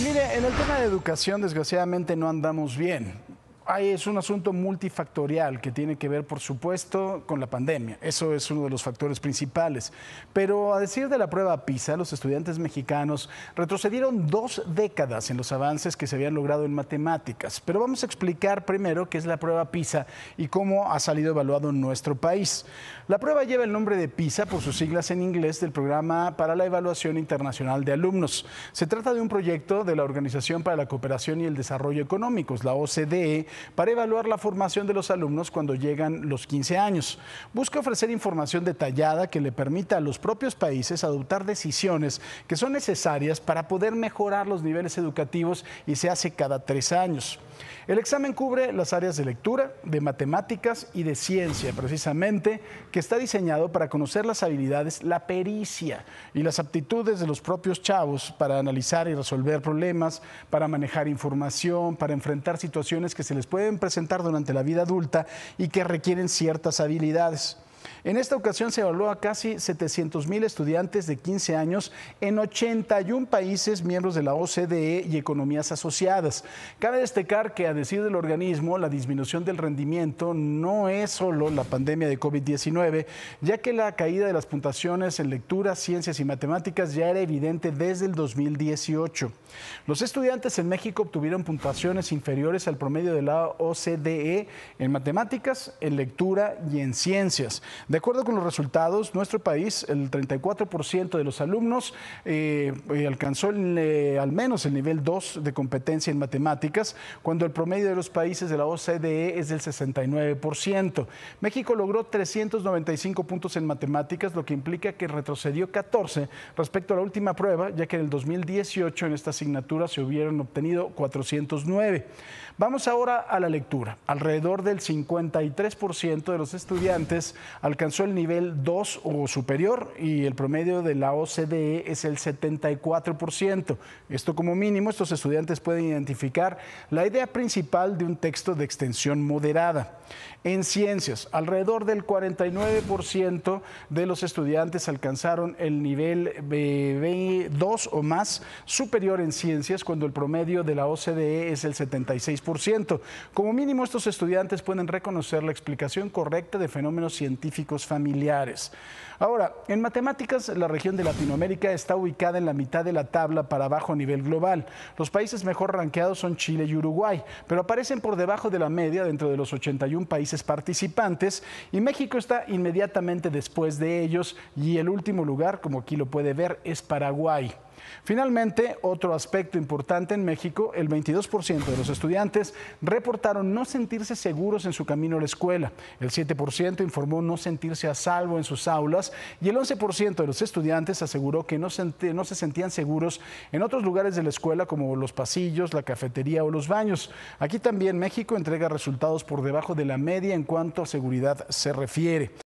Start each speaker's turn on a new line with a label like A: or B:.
A: mire, en el tema de educación desgraciadamente no andamos bien es un asunto multifactorial que tiene que ver, por supuesto, con la pandemia. Eso es uno de los factores principales. Pero a decir de la prueba PISA, los estudiantes mexicanos retrocedieron dos décadas en los avances que se habían logrado en matemáticas. Pero vamos a explicar primero qué es la prueba PISA y cómo ha salido evaluado en nuestro país. La prueba lleva el nombre de PISA por sus siglas en inglés del Programa para la Evaluación Internacional de Alumnos. Se trata de un proyecto de la Organización para la Cooperación y el Desarrollo Económicos, la OCDE para evaluar la formación de los alumnos cuando llegan los 15 años. Busca ofrecer información detallada que le permita a los propios países adoptar decisiones que son necesarias para poder mejorar los niveles educativos y se hace cada tres años. El examen cubre las áreas de lectura, de matemáticas y de ciencia, precisamente, que está diseñado para conocer las habilidades, la pericia y las aptitudes de los propios chavos para analizar y resolver problemas, para manejar información, para enfrentar situaciones que se les pueden presentar durante la vida adulta y que requieren ciertas habilidades. En esta ocasión se evaluó a casi 700 mil estudiantes de 15 años en 81 países miembros de la OCDE y economías asociadas. Cabe destacar que, a decir del organismo, la disminución del rendimiento no es solo la pandemia de COVID-19, ya que la caída de las puntuaciones en lectura, ciencias y matemáticas ya era evidente desde el 2018. Los estudiantes en México obtuvieron puntuaciones inferiores al promedio de la OCDE en matemáticas, en lectura y en ciencias. De acuerdo con los resultados, nuestro país, el 34% de los alumnos eh, eh, alcanzó eh, al menos el nivel 2 de competencia en matemáticas, cuando el promedio de los países de la OCDE es del 69%. México logró 395 puntos en matemáticas, lo que implica que retrocedió 14 respecto a la última prueba, ya que en el 2018 en esta asignatura se hubieran obtenido 409. Vamos ahora a la lectura. Alrededor del 53% de los estudiantes alcanzó el nivel 2 o superior y el promedio de la OCDE es el 74%. Esto como mínimo, estos estudiantes pueden identificar la idea principal de un texto de extensión moderada. En ciencias, alrededor del 49% de los estudiantes alcanzaron el nivel B2 o más superior en ciencias cuando el promedio de la OCDE es el 76%. Como mínimo, estos estudiantes pueden reconocer la explicación correcta de fenómenos científicos familiares. Ahora, en matemáticas, la región de Latinoamérica está ubicada en la mitad de la tabla para abajo a nivel global. Los países mejor ranqueados son Chile y Uruguay, pero aparecen por debajo de la media dentro de los 81 países participantes y México está inmediatamente después de ellos y el último lugar, como aquí lo puede ver, es Paraguay. Finalmente, otro aspecto importante en México, el 22% de los estudiantes reportaron no sentirse seguros en su camino a la escuela, el 7% informó no sentirse a salvo en sus aulas y el 11% de los estudiantes aseguró que no, se sentían seguros en otros lugares de la escuela como los pasillos, la cafetería o los baños. Aquí también México entrega resultados por debajo de la media en cuanto a seguridad se refiere.